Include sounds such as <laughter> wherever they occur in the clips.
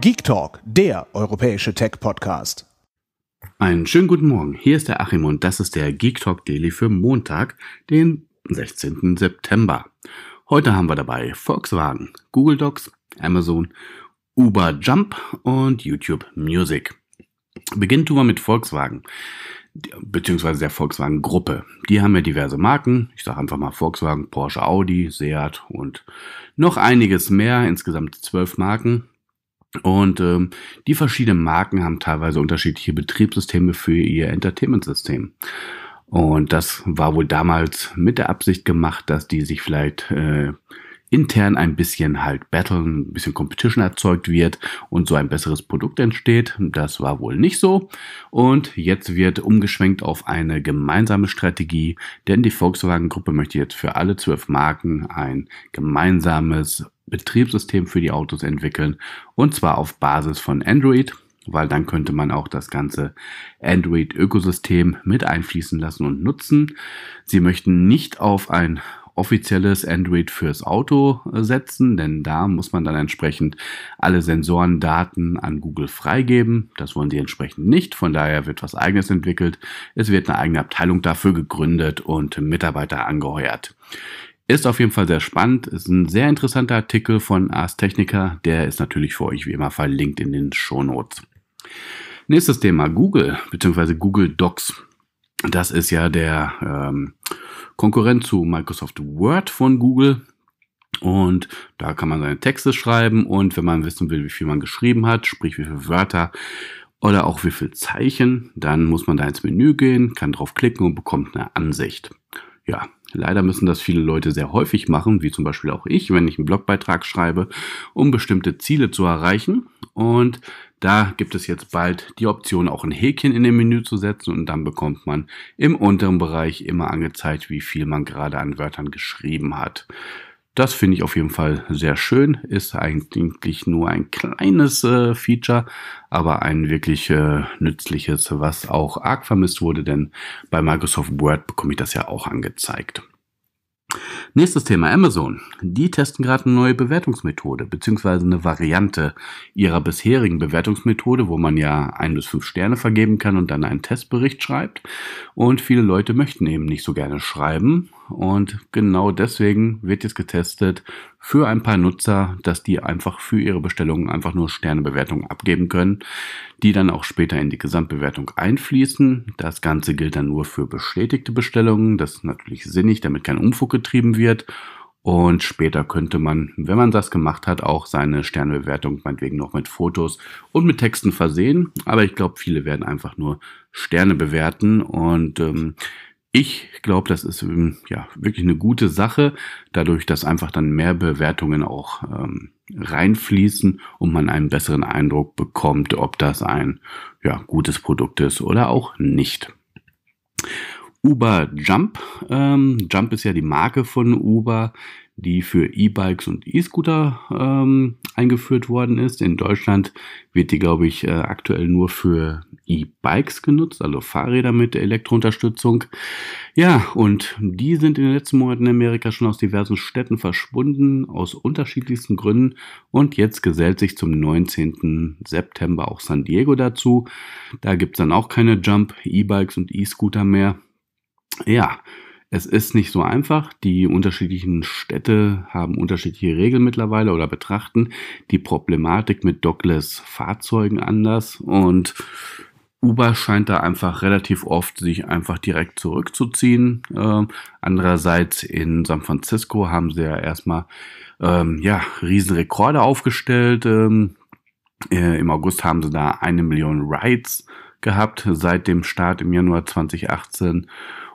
Geek Talk, der europäische Tech-Podcast. Einen schönen guten Morgen. Hier ist der Achim und das ist der Geek Talk Daily für Montag, den 16. September. Heute haben wir dabei Volkswagen, Google Docs, Amazon, Uber Jump und YouTube Music. Beginnen tun wir mit Volkswagen, beziehungsweise der Volkswagen Gruppe. Die haben ja diverse Marken. Ich sage einfach mal Volkswagen, Porsche, Audi, Seat und noch einiges mehr. Insgesamt zwölf Marken und ähm, die verschiedenen Marken haben teilweise unterschiedliche Betriebssysteme für ihr Entertainment-System. Und das war wohl damals mit der Absicht gemacht, dass die sich vielleicht äh, intern ein bisschen halt battlen, ein bisschen Competition erzeugt wird und so ein besseres Produkt entsteht. Das war wohl nicht so. Und jetzt wird umgeschwenkt auf eine gemeinsame Strategie, denn die Volkswagen-Gruppe möchte jetzt für alle zwölf Marken ein gemeinsames Betriebssystem für die Autos entwickeln und zwar auf Basis von Android, weil dann könnte man auch das ganze Android-Ökosystem mit einfließen lassen und nutzen. Sie möchten nicht auf ein offizielles Android fürs Auto äh, setzen, denn da muss man dann entsprechend alle Sensorendaten an Google freigeben. Das wollen sie entsprechend nicht, von daher wird was eigenes entwickelt. Es wird eine eigene Abteilung dafür gegründet und Mitarbeiter angeheuert. Ist auf jeden Fall sehr spannend. Ist ein sehr interessanter Artikel von Ars Technica. Der ist natürlich für euch wie immer verlinkt in den Shownotes. Nächstes Thema Google bzw. Google Docs. Das ist ja der ähm, Konkurrent zu Microsoft Word von Google. Und da kann man seine Texte schreiben und wenn man wissen will, wie viel man geschrieben hat, sprich wie viele Wörter oder auch wie viel Zeichen, dann muss man da ins Menü gehen, kann drauf klicken und bekommt eine Ansicht ja, leider müssen das viele Leute sehr häufig machen, wie zum Beispiel auch ich, wenn ich einen Blogbeitrag schreibe, um bestimmte Ziele zu erreichen. Und da gibt es jetzt bald die Option, auch ein Häkchen in dem Menü zu setzen und dann bekommt man im unteren Bereich immer angezeigt, wie viel man gerade an Wörtern geschrieben hat. Das finde ich auf jeden Fall sehr schön. Ist eigentlich nur ein kleines äh, Feature, aber ein wirklich äh, nützliches, was auch arg vermisst wurde, denn bei Microsoft Word bekomme ich das ja auch angezeigt. Nächstes Thema Amazon. Die testen gerade eine neue Bewertungsmethode beziehungsweise eine Variante ihrer bisherigen Bewertungsmethode, wo man ja ein bis fünf Sterne vergeben kann und dann einen Testbericht schreibt. Und viele Leute möchten eben nicht so gerne schreiben und genau deswegen wird jetzt getestet für ein paar Nutzer, dass die einfach für ihre Bestellungen einfach nur Sternebewertungen abgeben können, die dann auch später in die Gesamtbewertung einfließen. Das Ganze gilt dann nur für bestätigte Bestellungen. Das ist natürlich sinnig, damit kein Umfug getrieben wird. Und später könnte man, wenn man das gemacht hat, auch seine Sternebewertung meinetwegen noch mit Fotos und mit Texten versehen. Aber ich glaube, viele werden einfach nur Sterne bewerten. Und ähm, ich glaube, das ist ähm, ja wirklich eine gute Sache, dadurch, dass einfach dann mehr Bewertungen auch ähm, reinfließen und man einen besseren Eindruck bekommt, ob das ein ja, gutes Produkt ist oder auch nicht. Uber Jump. Ähm, Jump ist ja die Marke von Uber, die für E-Bikes und E-Scooter ähm, eingeführt worden ist. In Deutschland wird die, glaube ich, äh, aktuell nur für E-Bikes genutzt, also Fahrräder mit Elektrounterstützung. Ja, und die sind in den letzten Monaten in Amerika schon aus diversen Städten verschwunden, aus unterschiedlichsten Gründen. Und jetzt gesellt sich zum 19. September auch San Diego dazu. Da gibt's dann auch keine Jump E-Bikes und E-Scooter mehr. Ja, es ist nicht so einfach. Die unterschiedlichen Städte haben unterschiedliche Regeln mittlerweile oder betrachten die Problematik mit Douglas fahrzeugen anders und Uber scheint da einfach relativ oft sich einfach direkt zurückzuziehen. Ähm, andererseits in San Francisco haben sie ja erstmal ähm, ja Riesenrekorde aufgestellt. Ähm, äh, Im August haben sie da eine Million Rides gehabt seit dem Start im Januar 2018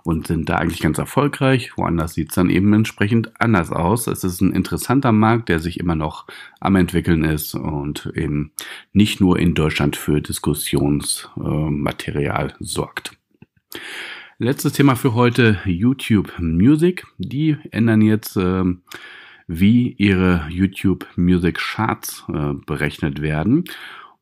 und sind da eigentlich ganz erfolgreich. Woanders sieht es dann eben entsprechend anders aus. Es ist ein interessanter Markt, der sich immer noch am entwickeln ist und eben nicht nur in Deutschland für Diskussionsmaterial äh, sorgt. Letztes Thema für heute, YouTube Music. Die ändern jetzt, äh, wie ihre YouTube Music Charts äh, berechnet werden.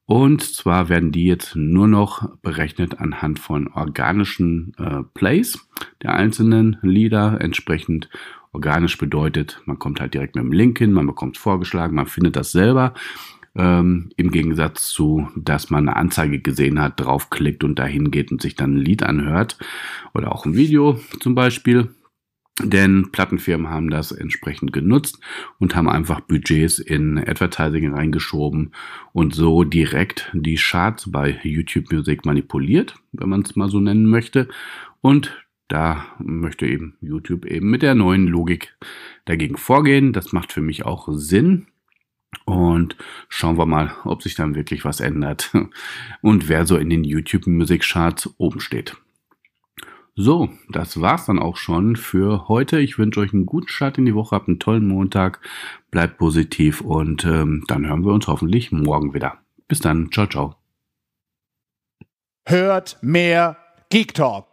Und zwar werden die jetzt nur noch berechnet anhand von organischen äh, Plays der einzelnen Lieder. Entsprechend organisch bedeutet, man kommt halt direkt mit dem Link hin, man bekommt vorgeschlagen, man findet das selber. Ähm, Im Gegensatz zu, dass man eine Anzeige gesehen hat, draufklickt und dahin geht und sich dann ein Lied anhört oder auch ein Video zum Beispiel. Denn Plattenfirmen haben das entsprechend genutzt und haben einfach Budgets in Advertising reingeschoben und so direkt die Charts bei YouTube Music manipuliert, wenn man es mal so nennen möchte. Und da möchte eben YouTube eben mit der neuen Logik dagegen vorgehen. Das macht für mich auch Sinn. Und schauen wir mal, ob sich dann wirklich was ändert <laughs> und wer so in den YouTube Music Charts oben steht. So, das war's dann auch schon für heute. Ich wünsche euch einen guten Start in die Woche, habt einen tollen Montag, bleibt positiv und ähm, dann hören wir uns hoffentlich morgen wieder. Bis dann, ciao, ciao. Hört mehr Geek Talk.